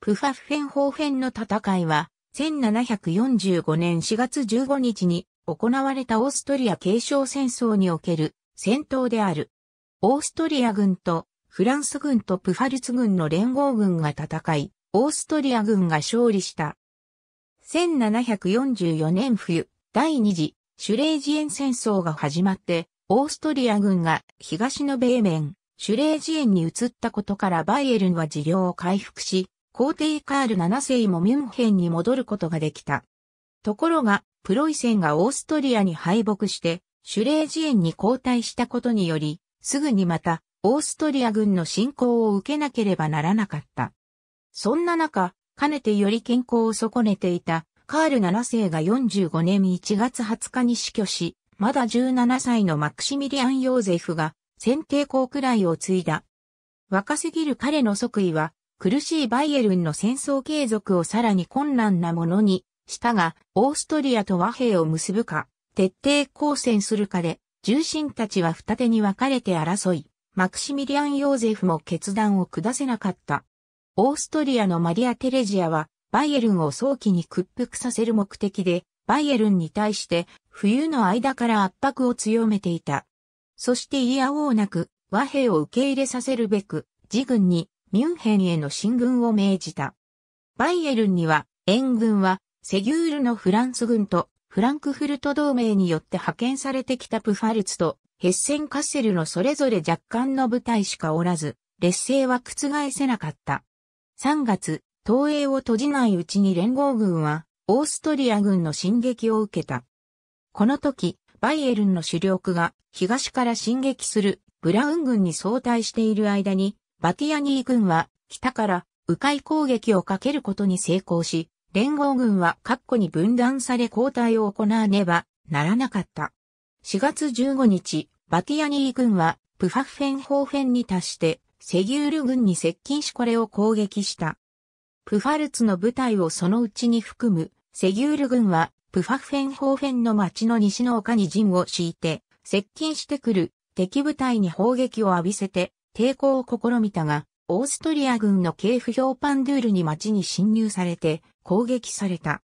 プファフェンホーフェンの戦いは、1745年4月15日に行われたオーストリア継承戦争における戦闘である。オーストリア軍とフランス軍とプファルツ軍の連合軍が戦い、オーストリア軍が勝利した。1744年冬、第二次シュレージエン戦争が始まって、オーストリア軍が東のベーメン、シュレージエンに移ったことからバイエルンは治療を回復し、皇帝カール7世もミュンヘンに戻ることができた。ところが、プロイセンがオーストリアに敗北して、シュレージエンに交代したことにより、すぐにまた、オーストリア軍の侵攻を受けなければならなかった。そんな中、かねてより健康を損ねていた、カール7世が45年1月20日に死去し、まだ17歳のマクシミリアン・ヨーゼフが、先帝公くらいを継いだ。若すぎる彼の即位は、苦しいバイエルンの戦争継続をさらに困難なものにしたが、オーストリアと和平を結ぶか、徹底抗戦するかで、重臣たちは二手に分かれて争い、マクシミリアン・ヨーゼフも決断を下せなかった。オーストリアのマリア・テレジアは、バイエルンを早期に屈服させる目的で、バイエルンに対して冬の間から圧迫を強めていた。そしていやおうなく和平を受け入れさせるべく、自軍にミュンヘンへの進軍を命じた。バイエルンには、援軍は、セギュールのフランス軍と、フランクフルト同盟によって派遣されてきたプファルツと、ヘッセンカッセルのそれぞれ若干の部隊しかおらず、劣勢は覆せなかった。3月、東映を閉じないうちに連合軍は、オーストリア軍の進撃を受けた。この時、バイエルンの主力が東から進撃するブラウン軍に相対している間にバティアニー軍は北から迂回攻撃をかけることに成功し、連合軍は各個に分断され交代を行わねばならなかった。4月15日、バティアニー軍はプファフェン方フェンに達してセギュール軍に接近しこれを攻撃した。プファルツの部隊をそのうちに含むセギュール軍はプファフェン方フェンの町の西の丘に陣を敷いて接近してくる敵部隊に砲撃を浴びせて抵抗を試みたが、オーストリア軍の系不評パンドゥールに町に侵入されて攻撃された。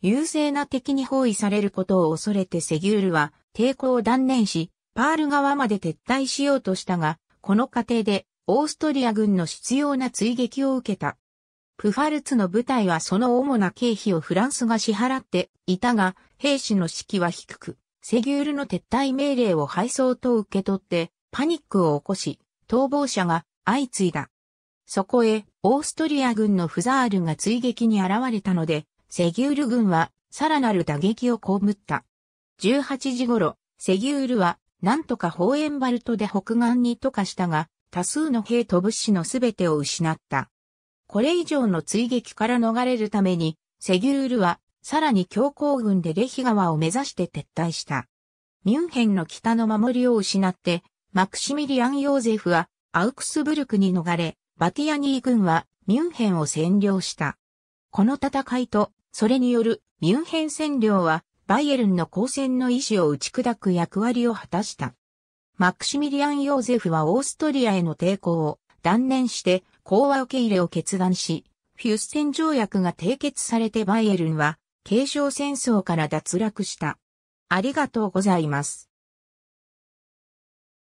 優勢な敵に包囲されることを恐れてセギュールは抵抗を断念し、パール側まで撤退しようとしたが、この過程でオーストリア軍の必要な追撃を受けた。プファルツの部隊はその主な経費をフランスが支払っていたが、兵士の士気は低く、セギュールの撤退命令を配送と受け取って、パニックを起こし、逃亡者が相次いだ。そこへ、オーストリア軍のフザールが追撃に現れたので、セギュール軍はさらなる打撃をこむった。18時頃、セギュールは、なんとかホーエンバルトで北岸に渡下したが、多数の兵と物資のすべてを失った。これ以上の追撃から逃れるために、セギュールは、さらに強行軍でレヒ川を目指して撤退した。ミュンヘンの北の守りを失って、マクシミリアン・ヨーゼフはアウクスブルクに逃れ、バティアニー軍はミュンヘンを占領した。この戦いと、それによるミュンヘン占領は、バイエルンの交戦の意思を打ち砕く役割を果たした。マクシミリアン・ヨーゼフはオーストリアへの抵抗を断念して講和受け入れを決断し、フュッセン条約が締結されてバイエルンは継承戦争から脱落した。ありがとうございます。